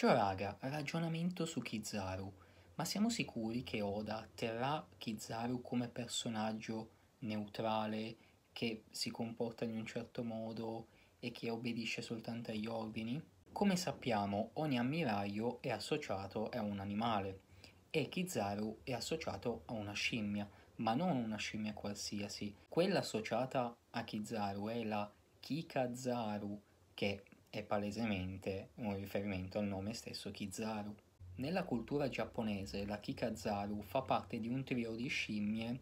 Ciao Cioraga, ragionamento su Kizaru. Ma siamo sicuri che Oda terrà Kizaru come personaggio neutrale, che si comporta in un certo modo e che obbedisce soltanto agli ordini? Come sappiamo, ogni ammiraglio è associato a un animale e Kizaru è associato a una scimmia, ma non una scimmia qualsiasi. Quella associata a Kizaru è la Kikazaru, che è palesemente un riferimento al nome stesso Kizaru. Nella cultura giapponese la Kikazaru fa parte di un trio di scimmie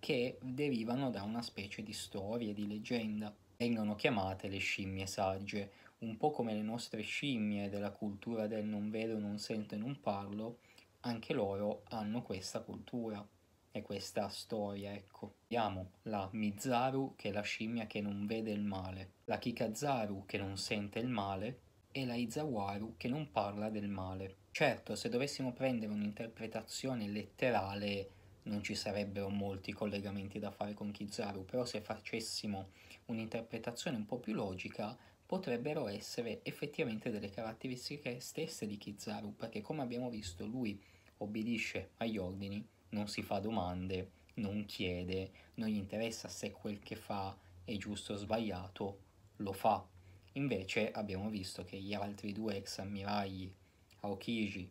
che derivano da una specie di storia e di leggenda. Vengono chiamate le scimmie sagge, un po' come le nostre scimmie della cultura del non vedo, non sento e non parlo, anche loro hanno questa cultura è questa storia, ecco. Abbiamo la Mizaru, che è la scimmia che non vede il male, la Kikazaru, che non sente il male, e la Izawaru, che non parla del male. Certo, se dovessimo prendere un'interpretazione letterale non ci sarebbero molti collegamenti da fare con Kizaru, però se facessimo un'interpretazione un po' più logica potrebbero essere effettivamente delle caratteristiche stesse di Kizaru, perché come abbiamo visto lui obbedisce agli ordini non si fa domande, non chiede, non gli interessa se quel che fa è giusto o sbagliato, lo fa. Invece abbiamo visto che gli altri due ex ammiragli, Aokiji,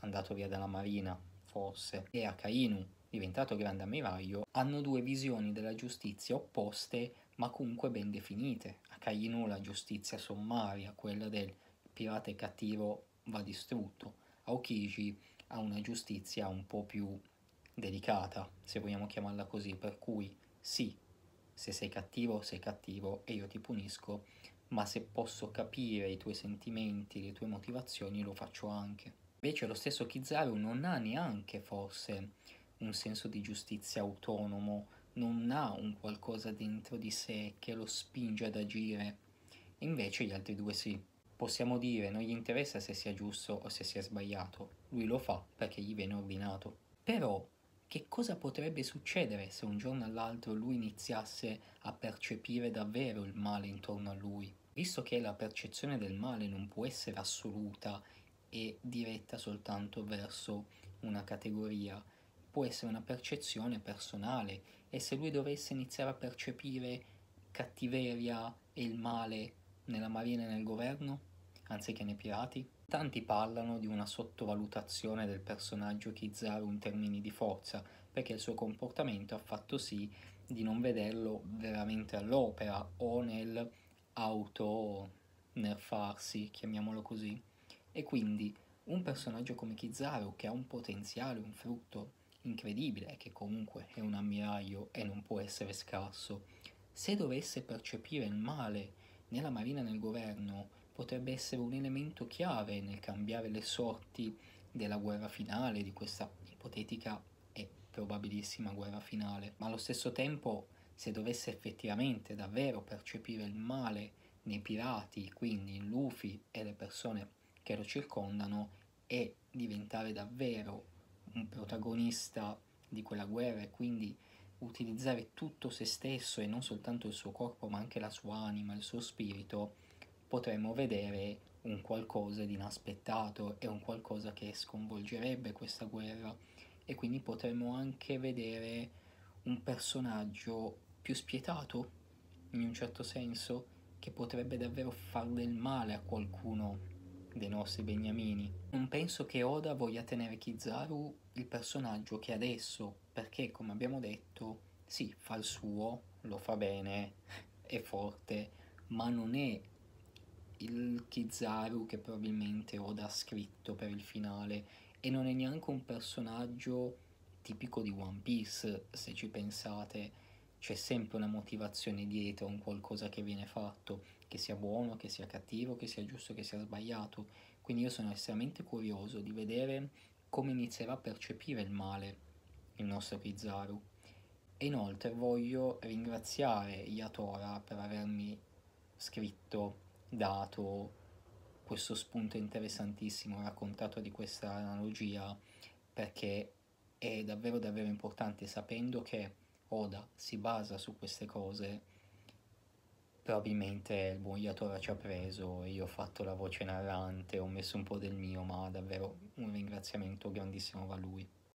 andato via dalla marina, forse, e Akainu, diventato grande ammiraglio, hanno due visioni della giustizia opposte ma comunque ben definite. Akainu la giustizia sommaria, quella del pirata cattivo va distrutto. Aokiji ha una giustizia un po' più dedicata, se vogliamo chiamarla così, per cui sì, se sei cattivo, sei cattivo e io ti punisco, ma se posso capire i tuoi sentimenti, le tue motivazioni, lo faccio anche. Invece lo stesso Kizaru non ha neanche forse un senso di giustizia autonomo, non ha un qualcosa dentro di sé che lo spinge ad agire, invece gli altri due sì. Possiamo dire, non gli interessa se sia giusto o se sia sbagliato, lui lo fa perché gli viene ordinato. Però che cosa potrebbe succedere se un giorno all'altro lui iniziasse a percepire davvero il male intorno a lui. Visto che la percezione del male non può essere assoluta e diretta soltanto verso una categoria, può essere una percezione personale e se lui dovesse iniziare a percepire cattiveria e il male nella marina e nel governo, anziché nei pirati, Tanti parlano di una sottovalutazione del personaggio Kizaru in termini di forza, perché il suo comportamento ha fatto sì di non vederlo veramente all'opera o nel auto nerfarsi, chiamiamolo così. E quindi un personaggio come Kizaru che ha un potenziale, un frutto incredibile, che comunque è un ammiraglio e non può essere scarso, se dovesse percepire il male nella marina e nel governo potrebbe essere un elemento chiave nel cambiare le sorti della guerra finale, di questa ipotetica e probabilissima guerra finale. Ma allo stesso tempo, se dovesse effettivamente davvero percepire il male nei pirati, quindi in Luffy e le persone che lo circondano, e diventare davvero un protagonista di quella guerra e quindi utilizzare tutto se stesso e non soltanto il suo corpo ma anche la sua anima, il suo spirito, potremmo vedere un qualcosa di inaspettato e un qualcosa che sconvolgerebbe questa guerra e quindi potremmo anche vedere un personaggio più spietato in un certo senso che potrebbe davvero far del male a qualcuno dei nostri beniamini. Non penso che Oda voglia tenere Kizaru il personaggio che adesso, perché come abbiamo detto, sì, fa il suo, lo fa bene, è forte, ma non è il Kizaru che probabilmente Oda ha scritto per il finale e non è neanche un personaggio tipico di One Piece, se ci pensate c'è sempre una motivazione dietro, un qualcosa che viene fatto, che sia buono, che sia cattivo, che sia giusto, che sia sbagliato. Quindi io sono estremamente curioso di vedere come inizierà a percepire il male il nostro Kizaru. E inoltre voglio ringraziare Yatora per avermi scritto dato questo spunto interessantissimo, raccontato di questa analogia, perché è davvero davvero importante sapendo che Oda si basa su queste cose, probabilmente il buon ci ha preso, io ho fatto la voce narrante, ho messo un po' del mio, ma davvero un ringraziamento grandissimo va a lui.